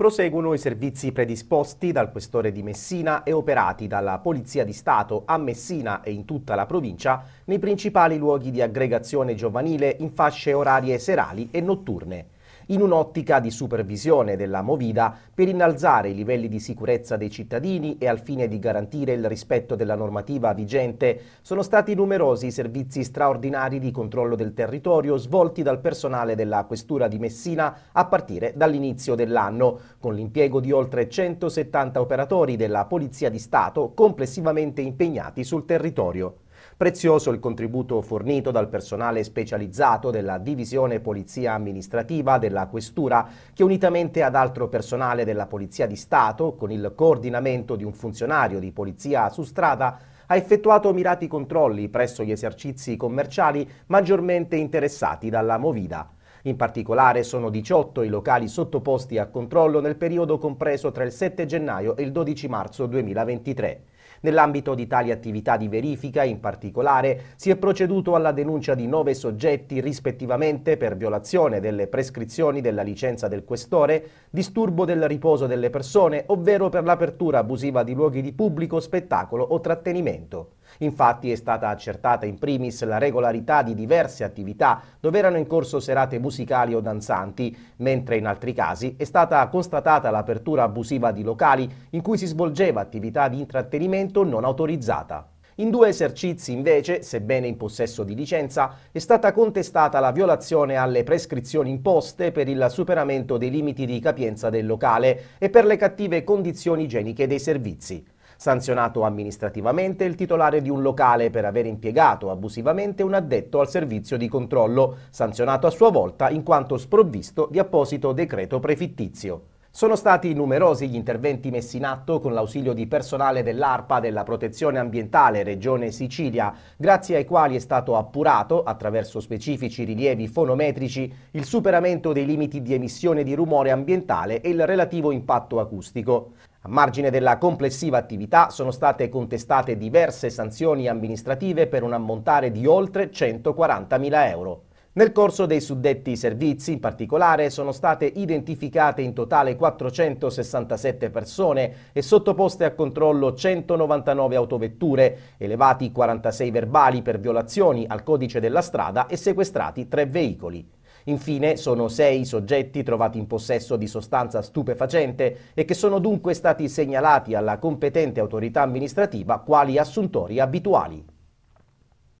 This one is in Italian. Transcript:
Proseguono i servizi predisposti dal questore di Messina e operati dalla Polizia di Stato a Messina e in tutta la provincia nei principali luoghi di aggregazione giovanile in fasce orarie serali e notturne in un'ottica di supervisione della Movida per innalzare i livelli di sicurezza dei cittadini e al fine di garantire il rispetto della normativa vigente, sono stati numerosi i servizi straordinari di controllo del territorio svolti dal personale della Questura di Messina a partire dall'inizio dell'anno, con l'impiego di oltre 170 operatori della Polizia di Stato complessivamente impegnati sul territorio. Prezioso il contributo fornito dal personale specializzato della Divisione Polizia Amministrativa della Questura, che unitamente ad altro personale della Polizia di Stato, con il coordinamento di un funzionario di polizia su strada, ha effettuato mirati controlli presso gli esercizi commerciali maggiormente interessati dalla Movida. In particolare sono 18 i locali sottoposti a controllo nel periodo compreso tra il 7 gennaio e il 12 marzo 2023. Nell'ambito di tali attività di verifica, in particolare, si è proceduto alla denuncia di nove soggetti rispettivamente per violazione delle prescrizioni della licenza del questore, disturbo del riposo delle persone, ovvero per l'apertura abusiva di luoghi di pubblico, spettacolo o trattenimento. Infatti è stata accertata in primis la regolarità di diverse attività dove erano in corso serate musicali o danzanti, mentre in altri casi è stata constatata l'apertura abusiva di locali in cui si svolgeva attività di intrattenimento non autorizzata. In due esercizi invece, sebbene in possesso di licenza, è stata contestata la violazione alle prescrizioni imposte per il superamento dei limiti di capienza del locale e per le cattive condizioni igieniche dei servizi sanzionato amministrativamente il titolare di un locale per aver impiegato abusivamente un addetto al servizio di controllo, sanzionato a sua volta in quanto sprovvisto di apposito decreto prefittizio. Sono stati numerosi gli interventi messi in atto con l'ausilio di personale dell'ARPA della Protezione Ambientale Regione Sicilia, grazie ai quali è stato appurato, attraverso specifici rilievi fonometrici, il superamento dei limiti di emissione di rumore ambientale e il relativo impatto acustico. A margine della complessiva attività sono state contestate diverse sanzioni amministrative per un ammontare di oltre 140.000 euro. Nel corso dei suddetti servizi, in particolare, sono state identificate in totale 467 persone e sottoposte a controllo 199 autovetture, elevati 46 verbali per violazioni al codice della strada e sequestrati 3 veicoli. Infine sono sei soggetti trovati in possesso di sostanza stupefacente e che sono dunque stati segnalati alla competente autorità amministrativa quali assuntori abituali.